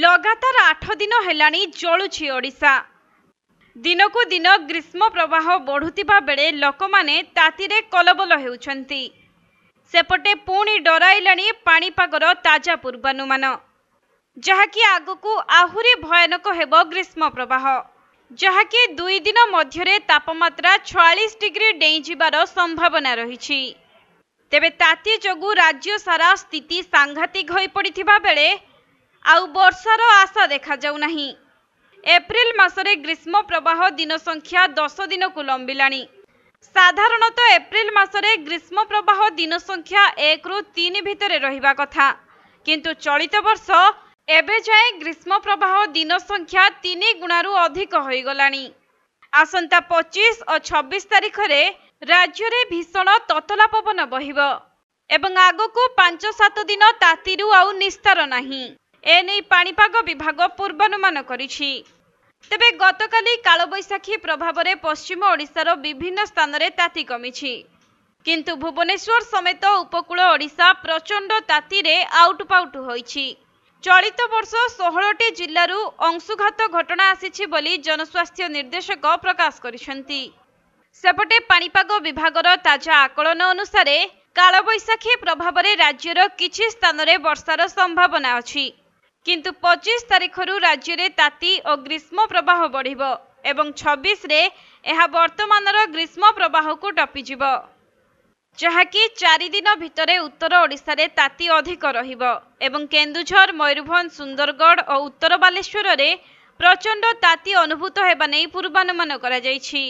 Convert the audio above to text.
ଲଗାତାର ଆଠ ଦିନ ହେଲାଣି ଜଳୁଛି ଓଡ଼ିଶା ଦିନକୁ ଦିନ ଗ୍ରୀଷ୍ମ ପ୍ରବାହ ବଢ଼ୁଥିବା ବେଳେ ଲୋକମାନେ ତାତିରେ କଲବଲ ହେଉଛନ୍ତି ସେପଟେ ପୁଣି ଡରାଇଲାଣି ପାଣିପାଗର ତାଜା ପୂର୍ବାନୁମାନ ଯାହାକି ଆଗକୁ ଆହୁରି ଭୟାନକ ହେବ ଗ୍ରୀଷ୍ମ ପ୍ରବାହ ଯାହାକି ଦୁଇ ଦିନ ମଧ୍ୟରେ ତାପମାତ୍ରା ଛୟାଳିଶ ଡିଗ୍ରୀ ଡେଇଁଯିବାର ସମ୍ଭାବନା ରହିଛି ତେବେ ତାତି ଯୋଗୁଁ ରାଜ୍ୟ ସାରା ସ୍ଥିତି ସାଂଘାତିକ ହୋଇପଡ଼ିଥିବା ବେଳେ ଆଉ ବର୍ଷାର ଆଶା ଦେଖାଯାଉନାହିଁ ଏପ୍ରିଲ ମାସରେ ଗ୍ରୀଷ୍ମ ପ୍ରବାହ ଦିନ ସଂଖ୍ୟା ଦଶ ଦିନକୁ ଲମ୍ବିଲାଣି ସାଧାରଣତଃ ଏପ୍ରିଲ ମାସରେ ଗ୍ରୀଷ୍ମ ପ୍ରବାହ ଦିନ ସଂଖ୍ୟା ଏକରୁ ତିନି ଭିତରେ ରହିବା କଥା କିନ୍ତୁ ଚଳିତ ବର୍ଷ ଏବେ ଯାଏଁ ଗ୍ରୀଷ୍ମ ପ୍ରବାହ ଦିନ ସଂଖ୍ୟା ତିନି ଗୁଣାରୁ ଅଧିକ ହୋଇଗଲାଣି ଆସନ୍ତା ପଚିଶ ଓ ଛବିଶ ତାରିଖରେ ରାଜ୍ୟରେ ଭୀଷଣ ତତଲା ପବନ ବହିବ ଏବଂ ଆଗକୁ ପାଞ୍ଚ ସାତ ଦିନ ତାତିରୁ ଆଉ ନିସ୍ତାର ନାହିଁ এনে পাপাগ বিভাগ পূর্বানুমান করেছে তবে গতকালি কালবৈশাখী প্রভাবে পশ্চিম ওড়শার বিভিন্ন স্থানের তাতি কমিছে কিন্তু ভুবনেশ্বর সমেত উপকূল ওড়শা প্রচণ্ড তাতিরে পাউট হয়েছে চলিত বর্ষ ষোহটি জেলার অংশুঘাত ঘটনা আসিছে বলে জনস্বাস্থ্য নির্দেশক প্রকাশ করেছেন সেপটে পাপাগ বিভাগর তাজা আকলন অনুসারে কালবৈশাখী প্রভাবে রাজ্যর কিছু স্থানের বর্ষার সম্ভাবনা অনেক କିନ୍ତୁ ପଚିଶ ତାରିଖରୁ ରାଜ୍ୟରେ ତାତି ଓ ଗ୍ରୀଷ୍ମ ପ୍ରବାହ ବଢ଼ିବ ଏବଂ ଛବିଶରେ ଏହା ବର୍ତ୍ତମାନର ଗ୍ରୀଷ୍ମ ପ୍ରବାହକୁ ଟପିଯିବ ଯାହାକି ଚାରିଦିନ ଭିତରେ ଉତ୍ତର ଓଡ଼ିଶାରେ ତାତି ଅଧିକ ରହିବ ଏବଂ କେନ୍ଦୁଝର ମୟୂରଭଞ୍ଜ ସୁନ୍ଦରଗଡ଼ ଓ ଉତ୍ତର ବାଲେଶ୍ୱରରେ ପ୍ରଚଣ୍ଡ ତାତି ଅନୁଭୂତ ହେବା ନେଇ ପୂର୍ବାନୁମାନ କରାଯାଇଛି